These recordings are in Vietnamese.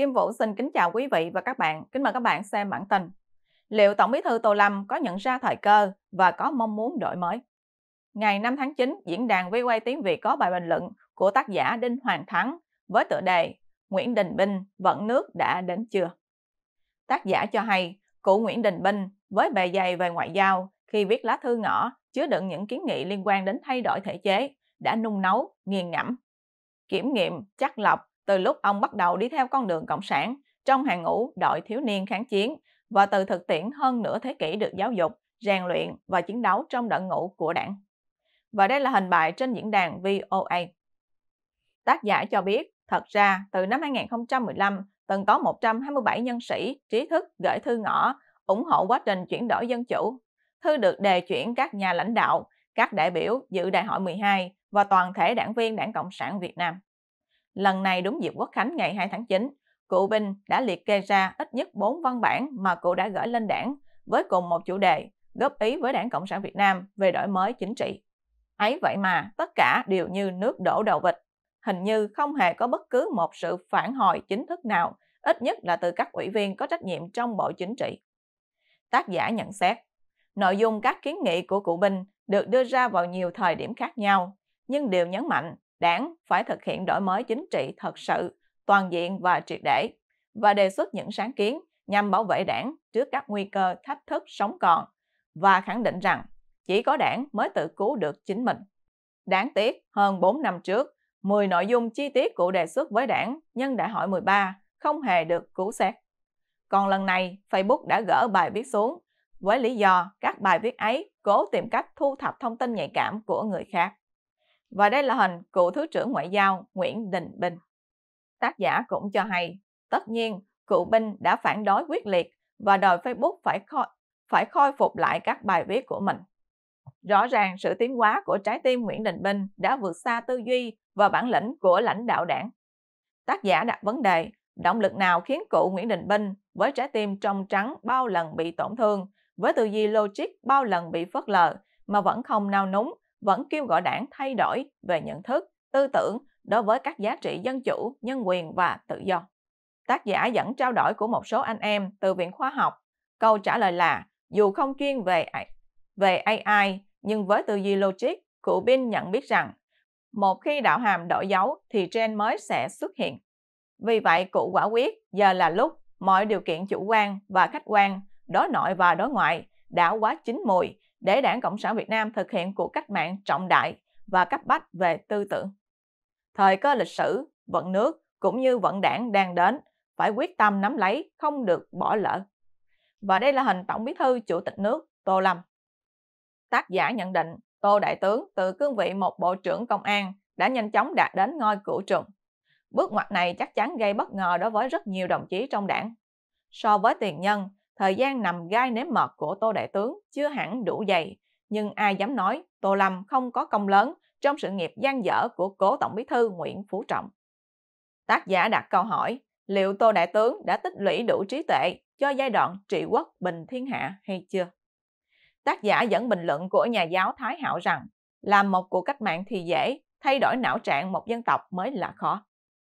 Kim Vũ xin kính chào quý vị và các bạn. Kính mời các bạn xem bản tin. Liệu Tổng bí thư Tô Lâm có nhận ra thời cơ và có mong muốn đổi mới? Ngày 5 tháng 9, diễn đàn quay tiếng Việt có bài bình luận của tác giả Đinh Hoàng Thắng với tựa đề Nguyễn Đình Binh vận nước đã đến chưa? Tác giả cho hay, cụ Nguyễn Đình Binh với bề dày về ngoại giao khi viết lá thư ngõ chứa đựng những kiến nghị liên quan đến thay đổi thể chế đã nung nấu, nghiền ngẫm, kiểm nghiệm, chắc lọc từ lúc ông bắt đầu đi theo con đường Cộng sản trong hàng ngũ đội thiếu niên kháng chiến và từ thực tiễn hơn nửa thế kỷ được giáo dục, rèn luyện và chiến đấu trong đội ngũ của đảng. Và đây là hình bài trên diễn đàn VOA. Tác giả cho biết, thật ra từ năm 2015, từng có 127 nhân sĩ trí thức gửi thư ngõ ủng hộ quá trình chuyển đổi dân chủ. Thư được đề chuyển các nhà lãnh đạo, các đại biểu dự đại hội 12 và toàn thể đảng viên Đảng Cộng sản Việt Nam. Lần này đúng dịp Quốc Khánh ngày 2 tháng 9, cựu binh đã liệt kê ra ít nhất 4 văn bản mà cụ đã gửi lên đảng với cùng một chủ đề góp ý với Đảng Cộng sản Việt Nam về đổi mới chính trị. Ấy vậy mà tất cả đều như nước đổ đầu vịt, hình như không hề có bất cứ một sự phản hồi chính thức nào, ít nhất là từ các ủy viên có trách nhiệm trong Bộ Chính trị. Tác giả nhận xét, nội dung các kiến nghị của cụ Bình được đưa ra vào nhiều thời điểm khác nhau, nhưng đều nhấn mạnh đảng phải thực hiện đổi mới chính trị thật sự, toàn diện và triệt để, và đề xuất những sáng kiến nhằm bảo vệ đảng trước các nguy cơ thách thức sống còn, và khẳng định rằng chỉ có đảng mới tự cứu được chính mình. Đáng tiếc, hơn 4 năm trước, 10 nội dung chi tiết của đề xuất với đảng nhân đại hội 13 không hề được cứu xét. Còn lần này, Facebook đã gỡ bài viết xuống với lý do các bài viết ấy cố tìm cách thu thập thông tin nhạy cảm của người khác. Và đây là hình cựu Thứ trưởng Ngoại giao Nguyễn Đình Bình. Tác giả cũng cho hay, tất nhiên, cựu binh đã phản đối quyết liệt và đòi Facebook phải khôi, phải khôi phục lại các bài viết của mình. Rõ ràng sự tiến hóa của trái tim Nguyễn Đình Bình đã vượt xa tư duy và bản lĩnh của lãnh đạo đảng. Tác giả đặt vấn đề, động lực nào khiến cụ Nguyễn Đình Bình với trái tim trong trắng bao lần bị tổn thương, với tư duy logic bao lần bị phớt lờ mà vẫn không nao núng vẫn kêu gọi đảng thay đổi về nhận thức, tư tưởng đối với các giá trị dân chủ, nhân quyền và tự do. Tác giả dẫn trao đổi của một số anh em từ Viện Khoa học. Câu trả lời là, dù không chuyên về về AI, nhưng với tư duy logic, cụ Bin nhận biết rằng một khi đạo hàm đổi dấu thì trend mới sẽ xuất hiện. Vì vậy, cụ quả quyết giờ là lúc mọi điều kiện chủ quan và khách quan, đối nội và đối ngoại đã quá chín mùi để Đảng Cộng sản Việt Nam thực hiện cuộc cách mạng trọng đại và cấp bách về tư tưởng. Thời cơ lịch sử, vận nước cũng như vận đảng đang đến, phải quyết tâm nắm lấy, không được bỏ lỡ. Và đây là hình Tổng Bí thư Chủ tịch nước Tô Lâm. Tác giả nhận định Tô Đại tướng từ cương vị một Bộ trưởng Công an đã nhanh chóng đạt đến ngôi cửu trường. Bước ngoặt này chắc chắn gây bất ngờ đối với rất nhiều đồng chí trong đảng. So với tiền nhân, thời gian nằm gai nếm mật của Tô Đại Tướng chưa hẳn đủ dày, nhưng ai dám nói Tô Lâm không có công lớn trong sự nghiệp gian dở của cố Tổng Bí Thư Nguyễn Phú Trọng. Tác giả đặt câu hỏi, liệu Tô Đại Tướng đã tích lũy đủ trí tuệ cho giai đoạn trị quốc bình thiên hạ hay chưa? Tác giả dẫn bình luận của nhà giáo Thái hạo rằng, làm một cuộc cách mạng thì dễ, thay đổi não trạng một dân tộc mới là khó.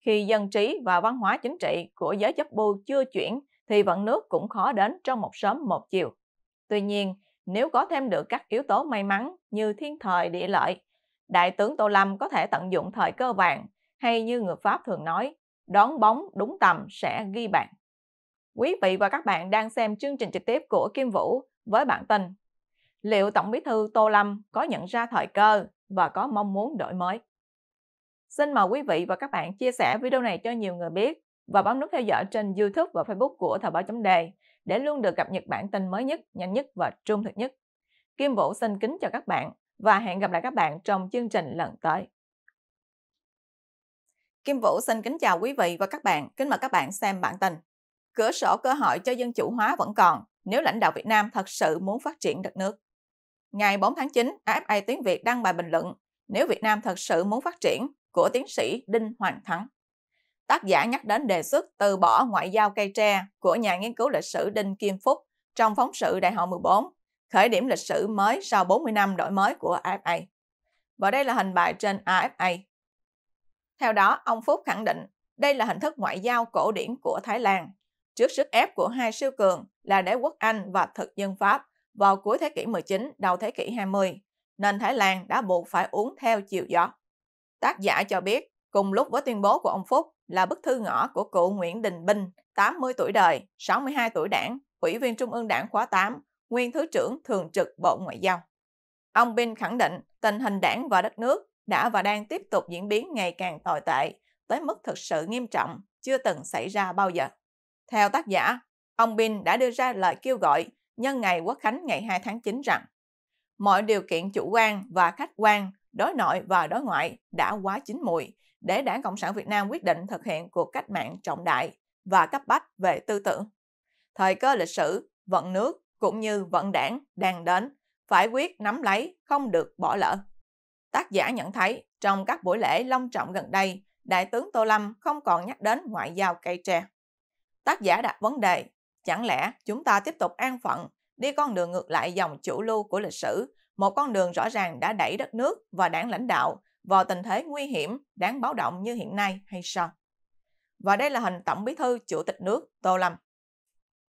Khi dân trí và văn hóa chính trị của giới chấp bu chưa chuyển thì vận nước cũng khó đến trong một sớm một chiều. Tuy nhiên, nếu có thêm được các yếu tố may mắn như thiên thời địa lợi, Đại tướng Tô Lâm có thể tận dụng thời cơ vàng hay như người Pháp thường nói, đón bóng đúng tầm sẽ ghi bàn. Quý vị và các bạn đang xem chương trình trực tiếp của Kim Vũ với bản tin Liệu Tổng bí thư Tô Lâm có nhận ra thời cơ và có mong muốn đổi mới? Xin mời quý vị và các bạn chia sẻ video này cho nhiều người biết và bấm nút theo dõi trên YouTube và Facebook của Thời báo chấm đề để luôn được cập nhật bản tin mới nhất, nhanh nhất và trung thực nhất. Kim Vũ xin kính chào các bạn và hẹn gặp lại các bạn trong chương trình lần tới. Kim Vũ xin kính chào quý vị và các bạn, kính mời các bạn xem bản tin. Cửa sổ cơ hội cho dân chủ hóa vẫn còn nếu lãnh đạo Việt Nam thật sự muốn phát triển đất nước. Ngày 4 tháng 9, AFA Tiếng Việt đăng bài bình luận nếu Việt Nam thật sự muốn phát triển của tiến sĩ Đinh Hoàng Thắng tác giả nhắc đến đề xuất từ bỏ ngoại giao cây tre của nhà nghiên cứu lịch sử Đinh Kim Phúc trong phóng sự Đại hội 14, khởi điểm lịch sử mới sau 40 năm đổi mới của AFA. Và đây là hình bài trên AFA. Theo đó, ông Phúc khẳng định đây là hình thức ngoại giao cổ điển của Thái Lan. Trước sức ép của hai siêu cường là đế quốc Anh và thực dân Pháp vào cuối thế kỷ 19, đầu thế kỷ 20, nên Thái Lan đã buộc phải uống theo chiều gió. Tác giả cho biết, cùng lúc với tuyên bố của ông Phúc, là bức thư ngõ của cụ Nguyễn Đình Bình, 80 tuổi đời, 62 tuổi đảng, Ủy viên Trung ương Đảng khóa 8, nguyên Thứ trưởng Thường trực Bộ Ngoại giao. Ông Bin khẳng định tình hình đảng và đất nước đã và đang tiếp tục diễn biến ngày càng tồi tệ, tới mức thực sự nghiêm trọng, chưa từng xảy ra bao giờ. Theo tác giả, ông Bin đã đưa ra lời kêu gọi nhân ngày Quốc khánh ngày 2 tháng 9 rằng mọi điều kiện chủ quan và khách quan, đối nội và đối ngoại đã quá chín mùi, để Đảng Cộng sản Việt Nam quyết định thực hiện cuộc cách mạng trọng đại và cấp bách về tư tưởng. Thời cơ lịch sử, vận nước cũng như vận đảng đang đến, phải quyết nắm lấy, không được bỏ lỡ. Tác giả nhận thấy, trong các buổi lễ long trọng gần đây, Đại tướng Tô Lâm không còn nhắc đến ngoại giao cây tre. Tác giả đặt vấn đề, chẳng lẽ chúng ta tiếp tục an phận, đi con đường ngược lại dòng chủ lưu của lịch sử, một con đường rõ ràng đã đẩy đất nước và đảng lãnh đạo vào tình thế nguy hiểm, đáng báo động như hiện nay hay sao? Và đây là hình Tổng bí thư Chủ tịch nước Tô Lâm.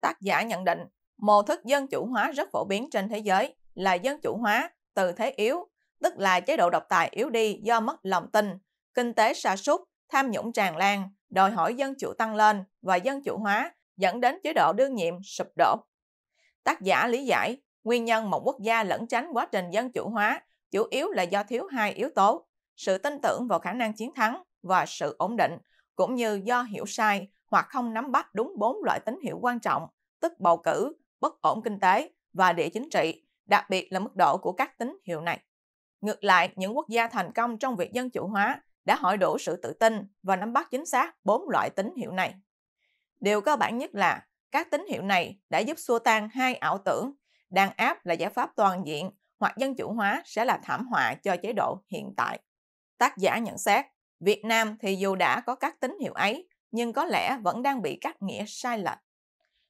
Tác giả nhận định, mô thức dân chủ hóa rất phổ biến trên thế giới là dân chủ hóa từ thế yếu, tức là chế độ độc tài yếu đi do mất lòng tin, kinh tế sa sút, tham nhũng tràn lan, đòi hỏi dân chủ tăng lên và dân chủ hóa dẫn đến chế độ đương nhiệm sụp đổ. Tác giả lý giải, nguyên nhân một quốc gia lẩn tránh quá trình dân chủ hóa chủ yếu là do thiếu hai yếu tố sự tin tưởng vào khả năng chiến thắng và sự ổn định, cũng như do hiểu sai hoặc không nắm bắt đúng bốn loại tín hiệu quan trọng, tức bầu cử, bất ổn kinh tế và địa chính trị, đặc biệt là mức độ của các tín hiệu này. Ngược lại, những quốc gia thành công trong việc dân chủ hóa đã hội đủ sự tự tin và nắm bắt chính xác bốn loại tín hiệu này. Điều cơ bản nhất là các tín hiệu này đã giúp xua tan hai ảo tưởng đàn áp là giải pháp toàn diện hoặc dân chủ hóa sẽ là thảm họa cho chế độ hiện tại. Tác giả nhận xét, Việt Nam thì dù đã có các tín hiệu ấy, nhưng có lẽ vẫn đang bị các nghĩa sai lệch.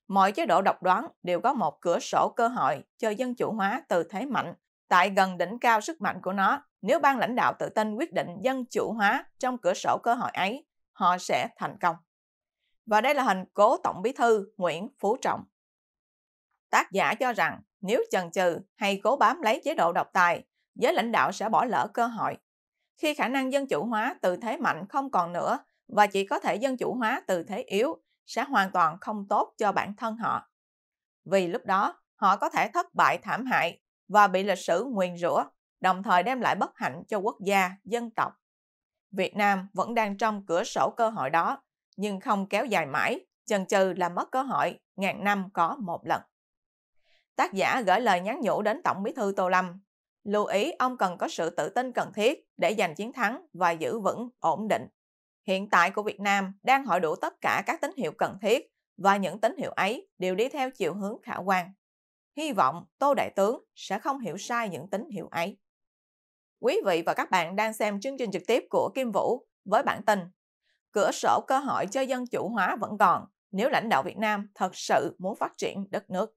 Mọi chế độ độc đoán đều có một cửa sổ cơ hội cho dân chủ hóa từ thế mạnh tại gần đỉnh cao sức mạnh của nó. Nếu ban lãnh đạo tự tin quyết định dân chủ hóa trong cửa sổ cơ hội ấy, họ sẽ thành công. Và đây là hình cố Tổng Bí Thư Nguyễn Phú Trọng. Tác giả cho rằng nếu chần chừ hay cố bám lấy chế độ độc tài, giới lãnh đạo sẽ bỏ lỡ cơ hội khi khả năng dân chủ hóa từ thế mạnh không còn nữa và chỉ có thể dân chủ hóa từ thế yếu sẽ hoàn toàn không tốt cho bản thân họ. Vì lúc đó, họ có thể thất bại thảm hại và bị lịch sử nguyền rủa, đồng thời đem lại bất hạnh cho quốc gia, dân tộc. Việt Nam vẫn đang trong cửa sổ cơ hội đó, nhưng không kéo dài mãi, chần chừ là mất cơ hội, ngàn năm có một lần. Tác giả gửi lời nhắn nhủ đến Tổng bí thư Tô Lâm Lưu ý ông cần có sự tự tin cần thiết để giành chiến thắng và giữ vững ổn định. Hiện tại của Việt Nam đang hội đủ tất cả các tín hiệu cần thiết và những tín hiệu ấy đều đi theo chiều hướng khả quan. Hy vọng Tô Đại Tướng sẽ không hiểu sai những tín hiệu ấy. Quý vị và các bạn đang xem chương trình trực tiếp của Kim Vũ với bản tin Cửa sổ cơ hội cho dân chủ hóa vẫn còn nếu lãnh đạo Việt Nam thật sự muốn phát triển đất nước.